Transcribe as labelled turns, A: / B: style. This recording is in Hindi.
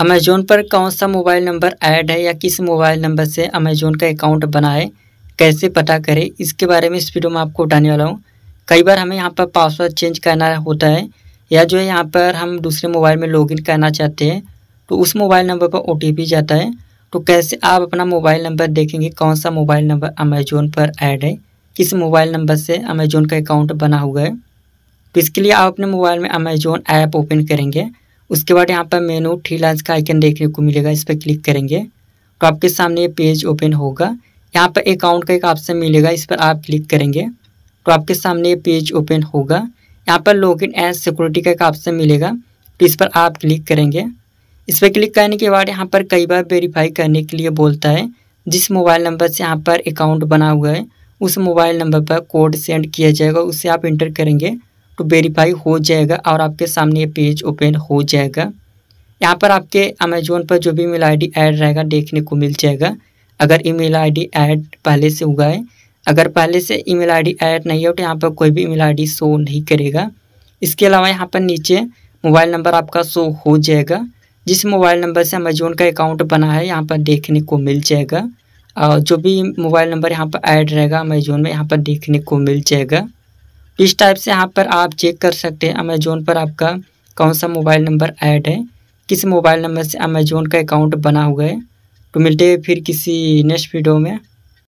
A: अमेज़ोन पर कौन सा मोबाइल नंबर ऐड है या किस मोबाइल नंबर से अमेज़ोन का अकाउंट बना है कैसे पता करें इसके बारे में इस वीडियो में आपको बताने वाला हूँ कई बार हमें यहाँ पर पासवर्ड चेंज करना होता है या जो है यहाँ पर हम दूसरे मोबाइल में लॉगिन करना चाहते हैं तो उस मोबाइल नंबर पर ओ जाता है तो कैसे आप अपना मोबाइल नंबर देखेंगे कौन सा मोबाइल नंबर अमेज़ोन पर ऐड है किस मोबाइल नंबर से अमेज़ोन का अकाउंट बना हुआ है तो इसके लिए आप अपने मोबाइल में अमेज़ोन ऐप ओपन करेंगे उसके बाद यहाँ पर मेनू थ्री लाइन्स का आइकन देखने को मिलेगा इस पर क्लिक करेंगे तो आपके सामने ये पेज ओपन होगा यहाँ पर अकाउंट का एक ऑप्शन मिलेगा इस पर आप क्लिक करेंगे तो आपके सामने ये पेज ओपन होगा यहाँ पर लॉगिन एंड सिक्योरिटी का एक ऑप्शन मिलेगा तो इस पर आप क्लिक करेंगे इस पर क्लिक करने के बाद यहाँ पर कई बार वेरीफाई करने के लिए बोलता है जिस मोबाइल नंबर से यहाँ पर अकाउंट बना हुआ है उस मोबाइल नंबर पर कोड सेंड किया जाएगा उससे आप इंटर करेंगे तो वेरीफाई हो जाएगा और आपके सामने ये पेज ओपन हो जाएगा यहाँ पर आपके अमेजोन पर जो भी ईमेल आईडी ऐड रहेगा देखने को मिल जाएगा अगर ईमेल आईडी ऐड पहले से हुआ है अगर पहले से ईमेल आईडी ऐड नहीं हो तो यहाँ पर कोई भी ईमेल आईडी शो नहीं करेगा इसके अलावा यहाँ पर नीचे मोबाइल नंबर आपका शो हो जाएगा जिस मोबाइल नंबर से अमेजोन का अकाउंट बना है यहाँ पर देखने को मिल जाएगा और जो भी मोबाइल नंबर यहाँ पर ऐड रहेगा अमेजोन में यहाँ पर देखने को मिल जाएगा इस टाइप से यहाँ पर आप चेक कर सकते हैं अमेजोन पर आपका कौन सा मोबाइल नंबर ऐड है किस मोबाइल नंबर से अमेजोन का अकाउंट बना हुआ है तो मिलते हैं फिर किसी नेक्स्ट वीडियो में